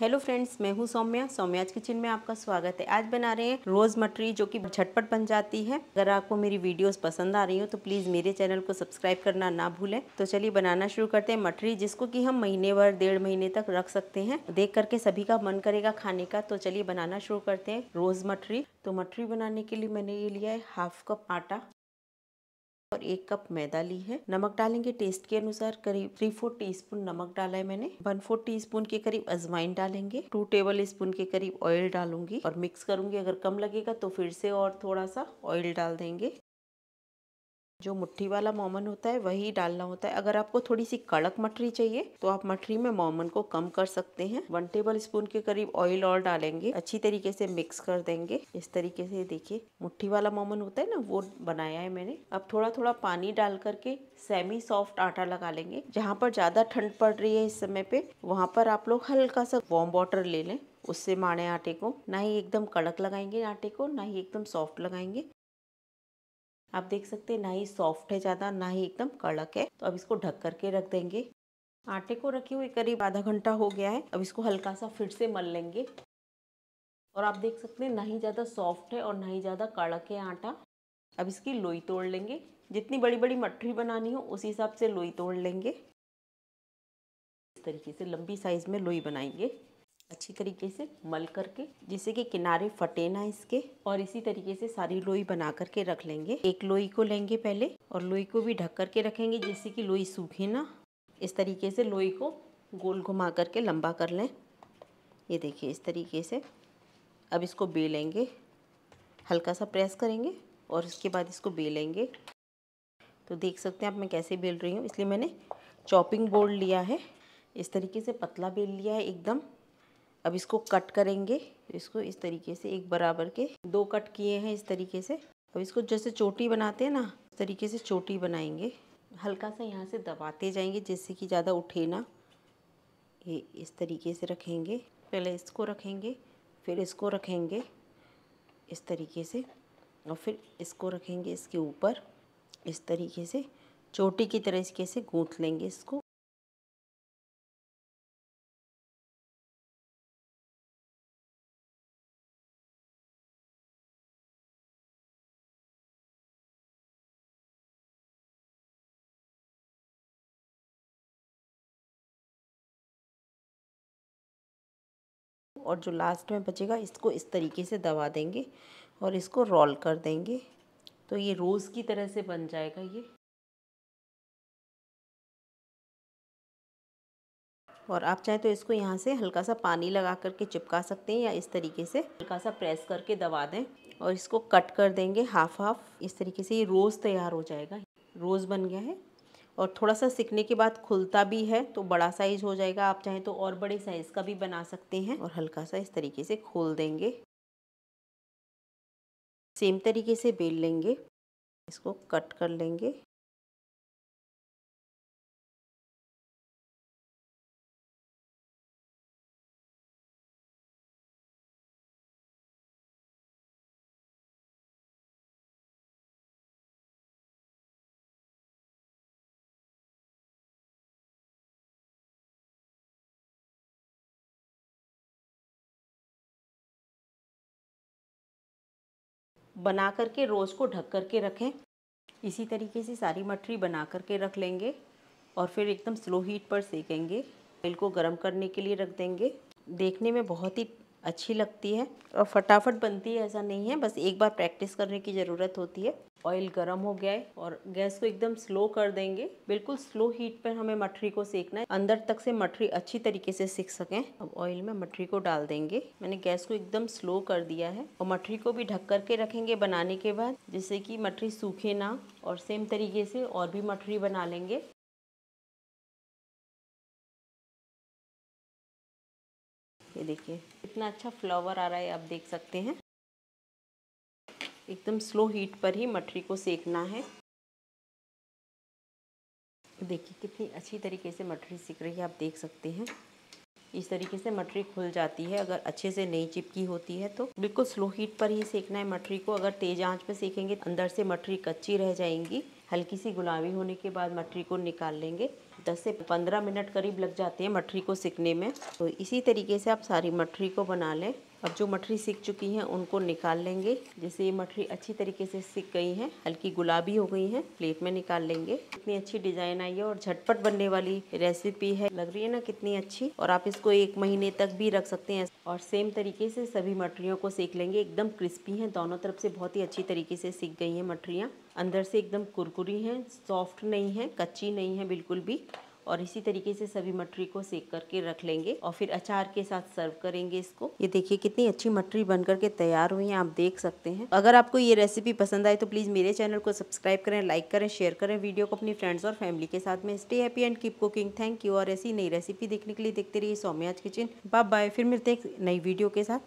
hello friends मैं हूँ Saumya सौम्याज kitchen में आपका स्वागत है आज बना रहे हैं रोज मटरी जो कि झटपट बन जाती है अगर आपको मेरी वीडियोस पसंद आ रही हो तो प्लीज़ मेरे चैनल को सब्सक्राइब करना ना भूलें तो चलिए बनाना शुरू करते हैं मटरी जिसको कि हम महीने भर डेढ़ महीने तक रख सकते हैं देख करके सभी का मन करेगा खाने का तो चलिए बनाना शुरू करते हैं रोज मटरी तो मटरी बनाने के लिए मैंने ये लिया है हाफ कप आटा और एक कप मैदा ली है नमक डालेंगे टेस्ट के अनुसार करीब थ्री फोर टीस्पून नमक डाला है मैंने वन फोर टीस्पून के करीब अजवाइन डालेंगे टू टेबल स्पून के करीब ऑयल डालूंगी और मिक्स करूंगी अगर कम लगेगा तो फिर से और थोड़ा सा ऑयल डाल देंगे जो मुट्ठी वाला मोमन होता है वही डालना होता है अगर आपको थोड़ी सी कड़क मठरी चाहिए तो आप मठरी में मोमन को कम कर सकते हैं वन टेबल स्पून के करीब ऑयल और डालेंगे अच्छी तरीके से मिक्स कर देंगे इस तरीके से देखिए मुट्ठी वाला मोमन होता है ना वो बनाया है मैंने अब थोड़ा थोड़ा पानी डाल करके सेमी सॉफ्ट आटा लगा लेंगे जहाँ पर ज़्यादा ठंड पड़ रही है इस समय पे वहाँ पर आप लोग हल्का सा वॉर्म वाटर ले लें उससे माने आटे को ना ही एकदम कड़क लगाएंगे आटे को ना ही एकदम सॉफ्ट लगाएंगे आप देख सकते हैं ना ही सॉफ्ट है ज़्यादा ना ही एकदम कड़क है तो अब इसको ढक करके रख देंगे आटे को रखे हुए करीब आधा घंटा हो गया है अब इसको हल्का सा फिर से मल लेंगे और आप देख सकते हैं ना ही ज़्यादा सॉफ्ट है और ना ही ज़्यादा कड़क है आटा अब इसकी लोई तोड़ लेंगे जितनी बड़ी बड़ी मठरी बनानी हो उसी हिसाब से लोई तोड़ लेंगे इस तरीके से लंबी साइज़ में लोई बनाएंगे अच्छी तरीके से मल करके जिससे कि किनारे फटे ना इसके और इसी तरीके से सारी लोई बना करके रख लेंगे एक लोई को लेंगे पहले और लोई को भी ढक करके रखेंगे जिससे कि लोई सूखे ना इस तरीके से लोई को गोल घुमा करके लंबा कर लें ये देखिए इस तरीके से अब इसको बेलेंगे हल्का सा प्रेस करेंगे और इसके बाद इसको बेलेंगे तो देख सकते हैं आप मैं कैसे बेल रही हूँ इसलिए मैंने चॉपिंग बोर्ड लिया है इस तरीके से पतला बेल लिया है एकदम अब इसको कट करेंगे इसको इस तरीके से एक बराबर के दो कट किए हैं इस तरीके से अब इसको जैसे चोटी बनाते हैं ना इस तरीके से चोटी बनाएंगे हल्का सा यहाँ से दबाते जाएंगे जिससे कि ज़्यादा उठे ना ये इस तरीके से रखेंगे पहले इसको रखेंगे फिर इसको रखेंगे इस तरीके से और फिर इसको रखेंगे इसके ऊपर इस तरीके से चोटी की तरह इसके से गूँथ लेंगे इसको और जो लास्ट में बचेगा इसको इस तरीके से दबा देंगे और इसको रोल कर देंगे तो ये रोज़ की तरह से बन जाएगा ये और आप चाहें तो इसको यहाँ से हल्का सा पानी लगा करके चिपका सकते हैं या इस तरीके से हल्का सा प्रेस करके दबा दें और इसको कट कर देंगे हाफ हाफ इस तरीके से ये रोज़ तैयार हो जाएगा रोज़ बन गया है और थोड़ा सा सीखने के बाद खुलता भी है तो बड़ा साइज़ हो जाएगा आप चाहें तो और बड़े साइज़ का भी बना सकते हैं और हल्का सा इस तरीके से खोल देंगे सेम तरीके से बेल लेंगे इसको कट कर लेंगे बना करके रोज़ को ढक करके रखें इसी तरीके से सारी मठरी बना करके रख लेंगे और फिर एकदम स्लो हीट पर सेकेंगे तेल को गर्म करने के लिए रख देंगे देखने में बहुत ही अच्छी लगती है और फटाफट बनती है ऐसा नहीं है बस एक बार प्रैक्टिस करने की ज़रूरत होती है ऑयल गर्म हो गया है और गैस को एकदम स्लो कर देंगे बिल्कुल स्लो हीट पर हमें मठरी को सेकना है अंदर तक से मठरी अच्छी तरीके से सेक सकें अब ऑयल में मठरी को डाल देंगे मैंने गैस को एकदम स्लो कर दिया है और मठरी को भी ढक करके रखेंगे बनाने के बाद जिससे कि मठरी सूखे ना और सेम तरीके से और भी मठरी बना लेंगे ये देखिए कितना अच्छा फ्लावर आ रहा है आप देख सकते हैं एकदम स्लो हीट पर ही मठरी को सेकना है देखिए कितनी अच्छी तरीके से मठरी सीख रही है आप देख सकते हैं इस तरीके से मटरी खुल जाती है अगर अच्छे से नहीं चिपकी होती है तो बिल्कुल स्लो हीट पर ही सेकना है मटरी को अगर तेज आंच पर सेकेंगे तो अंदर से मटरी कच्ची रह जाएंगी हल्की सी गुलाबी होने के बाद मटरी को निकाल लेंगे 10 से 15 मिनट करीब लग जाते हैं मटरी को सिकने में तो इसी तरीके से आप सारी मटरी को बना लें अब जो मठरी सीख चुकी हैं उनको निकाल लेंगे जैसे ये मठरी अच्छी तरीके से सीख गई हैं हल्की गुलाबी हो गई हैं प्लेट में निकाल लेंगे इतनी अच्छी डिजाइन आई है और झटपट बनने वाली रेसिपी है लग रही है ना कितनी अच्छी और आप इसको एक महीने तक भी रख सकते हैं और सेम तरीके से सभी मठरियों को सीख लेंगे एकदम क्रिस्पी हैं दोनों तरफ से बहुत ही अच्छी तरीके से सीख गई हैं मठरियाँ अंदर से एकदम कुरकुरी हैं सॉफ्ट नहीं है कच्ची नहीं है बिल्कुल भी और इसी तरीके से सभी मटरी को सेक करके रख लेंगे और फिर अचार के साथ सर्व करेंगे इसको ये देखिए कितनी अच्छी मटरी बन करके तैयार हुई है आप देख सकते हैं अगर आपको ये रेसिपी पसंद आए तो प्लीज़ मेरे चैनल को सब्सक्राइब करें लाइक करें शेयर करें वीडियो को अपनी फ्रेंड्स और फैमिली के साथ में stay happy and keep cooking thank you और ऐसी नई रेसिपी देखने के लिए देखते रहिए सौम्याज किचन बाय बाय फिर मिलते हैं नई वीडियो के साथ